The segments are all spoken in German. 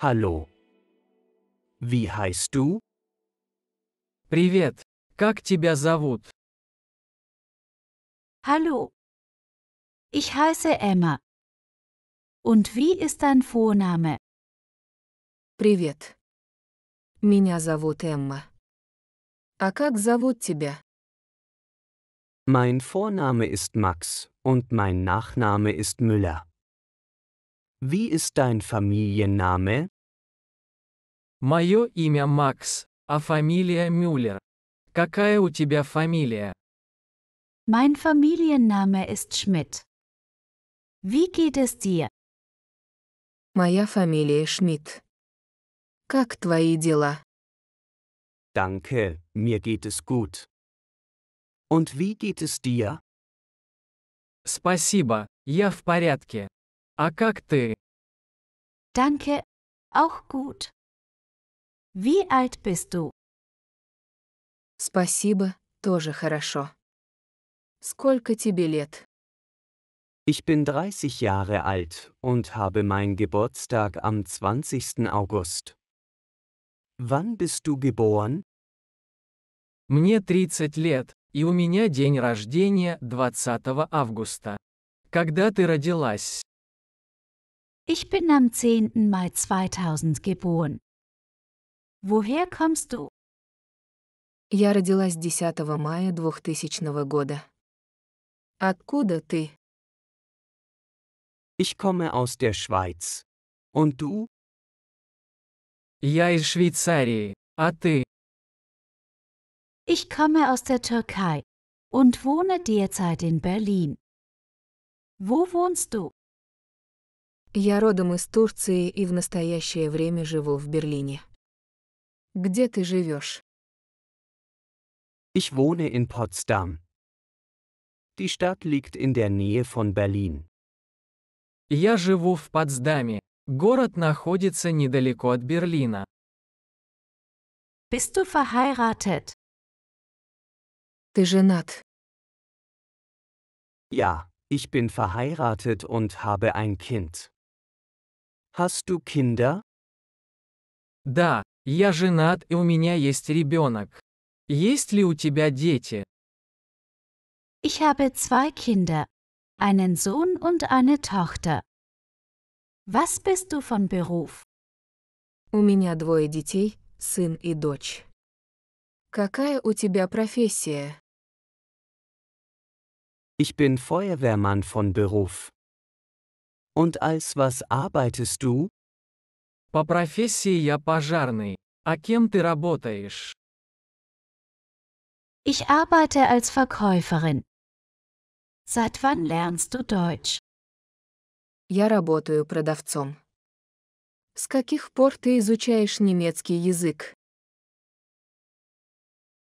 Hallo. Wie heißt du? Привет. Как тебя зовут? Hallo. Ich heiße Emma. Und wie ist dein Vorname? Привет. Меня зовут Эмма. А как зовут тебя? Mein Vorname ist Max und mein Nachname ist Müller. Wie ist dein Familienname? Мое имя Max, а фамилия Мюллер. Какая у тебя фамилия? Mein Familienname ist Schmidt. Wie geht es dir? Моя фамилия Schmidt. Как твои дела? Danke, mir geht es gut. Und wie geht es dir? Спасибо, я в порядке. А как ты? Danke, auch gut. Wie alt bist du? Спасибо, тоже хорошо. Сколько тебе лет? Ich bin 30 Jahre alt und habe meinen Geburtstag am 20. August. Wann bist du geboren? Мне 30 лет, и у меня день рождения 20 августа. Когда ты родилась? Ich bin am 10. Mai 2000 geboren. Woher kommst du? Я родилась 10 мая 2000 года. Откуда ты? Ich komme aus der Schweiz. Und du? Я из Швейцарии. А ты? Ich komme aus der Türkei und wohne derzeit in Berlin. Wo wohnst du? Я родом из Турции и в настоящее время живу в Берлине. Где ты живешь? Ich wohne in Potsdam. Die Stadt liegt in der Nähe von Berlin. Я живу в Потсдаме. Город находится недалеко от Берлина. Bist du verheiratet? Ты женат? Ja, ich bin verheiratet und habe ein Kind. Hast du Kinder? Да, я женат и у меня есть ребенок. Есть ли у тебя дети? Ich habe zwei Kinder, einen Sohn und eine Tochter. Was bist du von Beruf? У меня двое детей, сын и дочь. Какая у тебя профессия? Ich bin Feuerwehrmann von Beruf. Und als was arbeitest du? По профессии я пожарный. А кем ты работаешь? Ich arbeite als Verkäuferin. Seit wann lernst du Deutsch? Я работаю продавцом. С каких пор ты изучаешь немецкий язык?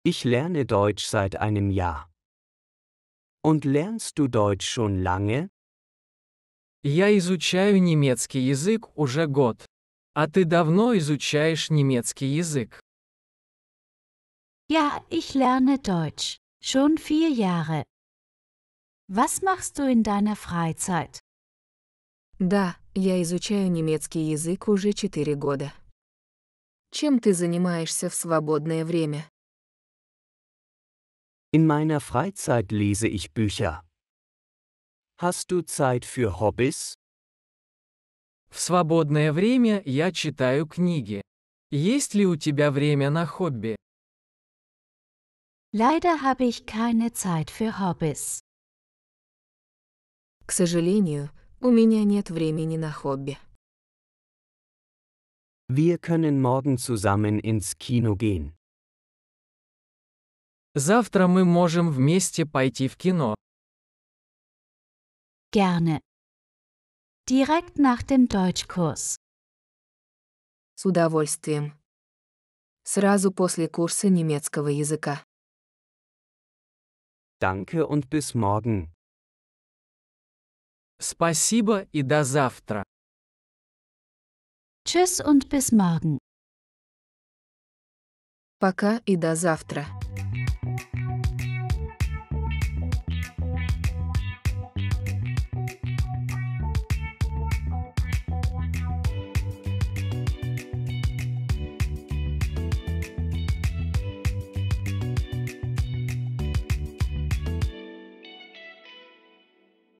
Ich lerne Deutsch seit einem Jahr. Und lernst du Deutsch schon lange? Я изучаю немецкий язык уже год. А ты давно изучаешь немецкий язык? Ja, ich lerne Deutsch. Schon vier Jahre. Was machst du in deiner Freizeit? Да, я изучаю немецкий язык уже четыре года. Чем ты занимаешься в свободное время? In meiner Freizeit lese ich Bücher. Hast du Zeit für Hobbys? В свободное время я читаю книги. Есть ли у тебя время на хобби? Leider habe ich keine Zeit für Hobbys. К сожалению, у меня нет времени на хобби. Wir können morgen zusammen ins Kino gehen. Завтра мы можем вместе пойти в кино. Gerne. Direkt nach dem Deutschkurs. С удовольствием. Сразу после курса немецкого языка. Danke und bis morgen. Спасибо и до завтра. Tschüss und bis morgen. Пока и до завтра.